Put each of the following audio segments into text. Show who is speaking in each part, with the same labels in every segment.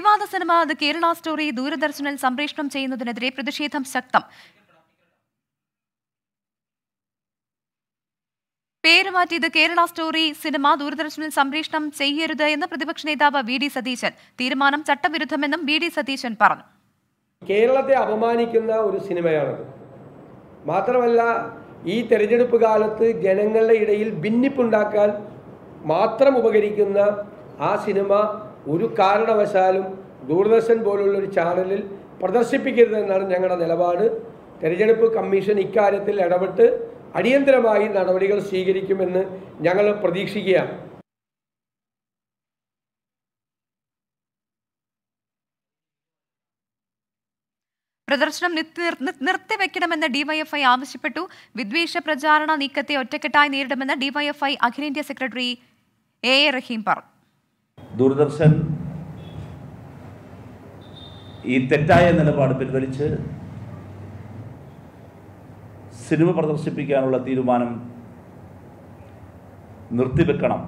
Speaker 1: പ്രതിവാദ cinema the Kerala story ദൂരദർശനിൽ സംപ്രേഷണം ചെയ്യുന്നതിനെതിരെ പ്രതിഷേധം ശക്തം പേര് മാറ്റിയത് കേരള സ്റ്റോറി സിനിമ ദൂരദർശനിൽ സംപ്രേഷണം ചെയ്യരുത് എന്ന് പ്രതിപക്ഷ നേതാവ് വി ഡി സതീശൻ തീരുമാനം ചട്ടവിരുദ്ധമെന്നും വി ഡി സതീശൻ പറഞ്ഞു
Speaker 2: കേരളത്തെ അപമാനിക്കുന്ന ഒരു സിനിമയാണത് മാത്രമല്ല ഈ തെരഞ്ഞെടുപ്പ് കാലത്ത് ജനങ്ങളുടെ ഇടയിൽ ഭിന്നിപ്പുണ്ടാക്കാൻ മാത്രം ഉപകരിക്കുന്ന ആ സിനിമ ഒരു കാരണവശാലും ദൂരദർശൻ പോലുള്ള ഒരു ചാനലിൽ പ്രദർശിപ്പിക്കരുതെന്നാണ് ഞങ്ങളുടെ നിലപാട് തിരഞ്ഞെടുപ്പ് കമ്മീഷൻ ഇക്കാര്യത്തിൽ ഇടപെട്ട് അടിയന്തരമായി നടപടികൾ സ്വീകരിക്കുമെന്ന് ഞങ്ങൾ പ്രതീക്ഷിക്കുകയാണ്
Speaker 1: പ്രദർശനം നിർത്തിവെക്കണമെന്ന് ഡിവൈഎഫ്ഐ ആവശ്യപ്പെട്ടു വിദ്വേഷ പ്രചാരണ നീക്കത്തെ ഒറ്റക്കെട്ടായി നേരിടുമെന്ന് ഡിവൈഎഫ്ഐ അഖിലേന്ത്യാ സെക്രട്ടറി എ എ റഹീം പറഞ്ഞു
Speaker 3: ദൂരദർശൻ ഈ തെറ്റായ നിലപാട് പിൻവലിച്ച് സിനിമ പ്രദർശിപ്പിക്കാനുള്ള തീരുമാനം നിർത്തിവെക്കണം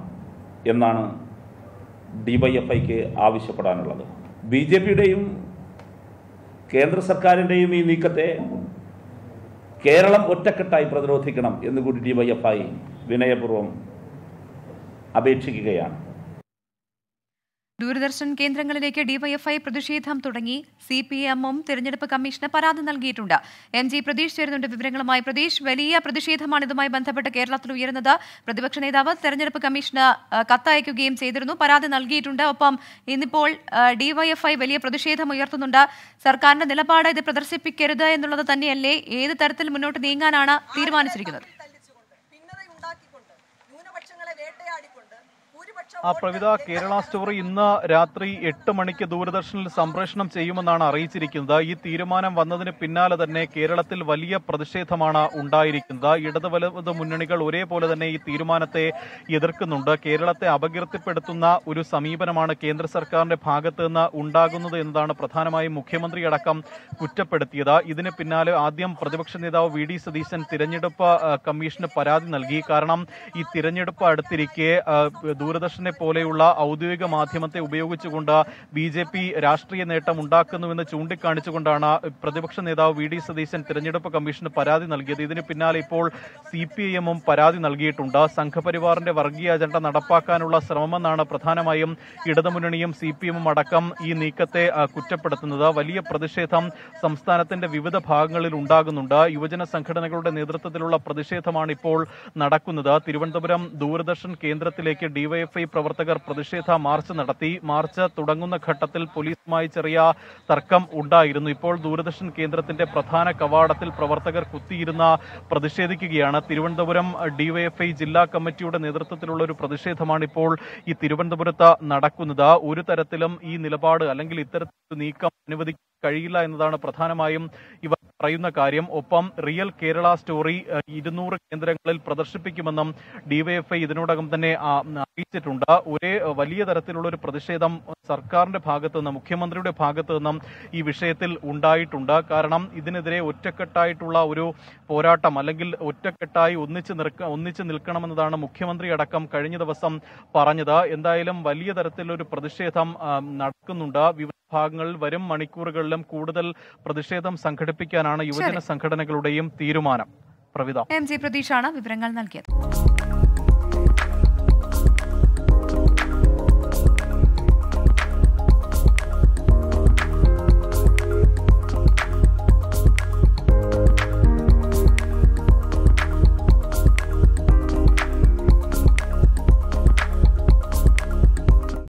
Speaker 3: എന്നാണ് ഡിവൈഎഫ്ഐക്ക് ആവശ്യപ്പെടാനുള്ളത് ബി ജെ പിയുടെയും കേന്ദ്ര സർക്കാരിൻ്റെയും ഈ നീക്കത്തെ കേരളം ഒറ്റക്കെട്ടായി പ്രതിരോധിക്കണം എന്നുകൂടി ഡിവൈഎഫ്ഐ വൈ വിനയപൂർവ്വം അപേക്ഷിക്കുകയാണ്
Speaker 1: ദൂരദർശൻ കേന്ദ്രങ്ങളിലേക്ക് ഡിവൈഎഫ്ഐ പ്രതിഷേധം തുടങ്ങി സി പി എമ്മും തിരഞ്ഞെടുപ്പ് കമ്മീഷന് പരാതി നൽകിയിട്ടുണ്ട് എം ജി പ്രതീഷ് ചേരുന്നുണ്ട് വിവരങ്ങളുമായി പ്രതീഷ് വലിയ പ്രതിഷേധമാണ് ഇതുമായി ബന്ധപ്പെട്ട് കേരളത്തിൽ ഉയരുന്നത് പ്രതിപക്ഷ നേതാവ് തെരഞ്ഞെടുപ്പ് കമ്മീഷന് കത്തയക്കുകയും ചെയ്തിരുന്നു പരാതി നൽകിയിട്ടുണ്ട് ഒപ്പം ഇന്നിപ്പോൾ ഡിവൈഎഫ്ഐ വലിയ പ്രതിഷേധം ഉയർത്തുന്നുണ്ട് സർക്കാരിന്റെ നിലപാട് ഇത് പ്രദർശിപ്പിക്കരുത് എന്നുള്ളത് തന്നെയല്ലേ ഏത് തരത്തിൽ മുന്നോട്ട് നീങ്ങാനാണ് തീരുമാനിച്ചിരിക്കുന്നത്
Speaker 2: ആ പ്രവിത കേരള സ്റ്റോറി ഇന്ന് രാത്രി എട്ട് മണിക്ക് ദൂരദർശനിൽ സംപ്രേഷണം ചെയ്യുമെന്നാണ് അറിയിച്ചിരിക്കുന്നത് ഈ തീരുമാനം വന്നതിന് പിന്നാലെ തന്നെ കേരളത്തിൽ വലിയ പ്രതിഷേധമാണ് ഉണ്ടായിരിക്കുന്നത് ഇടത് വലത് മുന്നണികൾ ഒരേപോലെ തന്നെ ഈ തീരുമാനത്തെ എതിർക്കുന്നുണ്ട് കേരളത്തെ അപകീർത്തിപ്പെടുത്തുന്ന ഒരു സമീപനമാണ് കേന്ദ്ര സർക്കാരിന്റെ ഭാഗത്ത് നിന്ന് ഉണ്ടാകുന്നത് എന്നതാണ് പ്രധാനമായും മുഖ്യമന്ത്രി അടക്കം കുറ്റപ്പെടുത്തിയത് ഇതിന് പിന്നാലെ ആദ്യം പ്രതിപക്ഷ നേതാവ് വി ഡി സതീശൻ തിരഞ്ഞെടുപ്പ് കമ്മീഷന് പരാതി നൽകി കാരണം ഈ തിരഞ്ഞെടുപ്പ് അടുത്തിരിക്കെ ദൂരദർശനെ ന്യൂസിനെ പോലെയുള്ള ഔദ്യോഗിക മാധ്യമത്തെ ഉപയോഗിച്ചുകൊണ്ട് ബി ജെ പി രാഷ്ട്രീയ നേട്ടം ഉണ്ടാക്കുന്നുവെന്ന് ചൂണ്ടിക്കാണിച്ചുകൊണ്ടാണ് പ്രതിപക്ഷ നേതാവ് വി ഡി സതീശൻ തിരഞ്ഞെടുപ്പ് കമ്മീഷന് പരാതി നൽകിയത് ഇതിന് പിന്നാലെ ഇപ്പോൾ സി പി ഐ എമ്മും പരാതി നൽകിയിട്ടുണ്ട് സംഘപരിവാറിന്റെ വർഗീയ അജണ്ട നടപ്പാക്കാനുള്ള ശ്രമമെന്നാണ് പ്രധാനമായും ഇടതുമുന്നണിയും സി പി എമ്മും അടക്കം ഈ നീക്കത്തെ കുറ്റപ്പെടുത്തുന്നത് വലിയ പ്രതിഷേധം സംസ്ഥാനത്തിന്റെ വിവിധ ഭാഗങ്ങളിൽ ഉണ്ടാകുന്നുണ്ട് യുവജന സംഘടനകളുടെ നേതൃത്വത്തിലുള്ള പ്രതിഷേധമാണ് ഇപ്പോൾ നടക്കുന്നത് തിരുവനന്തപുരം ദൂരദർശൻ കേന്ദ്രത്തിലേക്ക് ഡിവൈഎഫ്ഐ പ്രവർത്തകർ പ്രതിഷേധ മാർച്ച് നടത്തി മാർച്ച് തുടങ്ങുന്ന ഘട്ടത്തിൽ പോലീസുമായി ചെറിയ തർക്കം ഉണ്ടായിരുന്നു ഇപ്പോൾ ദൂരദർശൻ കേന്ദ്രത്തിന്റെ പ്രധാന കവാടത്തിൽ പ്രവർത്തകർ കുത്തിയിരുന്ന പ്രതിഷേധിക്കുകയാണ് തിരുവനന്തപുരം ഡിവൈഎഫ്ഐ ജില്ലാ കമ്മിറ്റിയുടെ നേതൃത്വത്തിലുള്ള ഒരു പ്രതിഷേധമാണ് ഇപ്പോൾ ഈ തിരുവനന്തപുരത്ത് നടക്കുന്നത് ഒരു തരത്തിലും ഈ നിലപാട് അല്ലെങ്കിൽ ഇത്തരത്തിൽ നീക്കം അനുവദിക്കാൻ കഴിയില്ല എന്നതാണ് പ്രധാനമായും ഇവർ പറയുന്ന കാര്യം ഒപ്പം റിയൽ കേരള സ്റ്റോറി ഇരുന്നൂറ് കേന്ദ്രങ്ങളിൽ പ്രദർശിപ്പിക്കുമെന്നും ഡിവൈഎഫ്ഐ ഇതിനോടകം തന്നെ അറിയിച്ചിട്ടുണ്ട് ഒരേ വലിയ തരത്തിലുള്ള ഒരു പ്രതിഷേധം സർക്കാരിന്റെ ഭാഗത്തു നിന്നും മുഖ്യമന്ത്രിയുടെ ഭാഗത്തു നിന്നും ഈ വിഷയത്തിൽ ഉണ്ടായിട്ടുണ്ട് കാരണം ഇതിനെതിരെ ഒറ്റക്കെട്ടായിട്ടുള്ള ഒരു പോരാട്ടം അല്ലെങ്കിൽ ഒറ്റക്കെട്ടായി ഒന്നിച്ച് നിൽക്ക ഒന്നിച്ച് നിൽക്കണമെന്നതാണ് മുഖ്യമന്ത്രി അടക്കം കഴിഞ്ഞ ദിവസം പറഞ്ഞത് എന്തായാലും വലിയ തരത്തിലൊരു പ്രതിഷേധം നടക്കുന്നുണ്ട് ഭാഗങ്ങളിൽ വരും മണിക്കൂറുകളിലും കൂടുതൽ പ്രതിഷേധം സംഘടിപ്പിക്കാനാണ് യുവജന സംഘടനകളുടെയും തീരുമാനം പ്രവിത
Speaker 1: എം ജി പ്രതീഷാണ് വിവരങ്ങൾ നൽകിയത്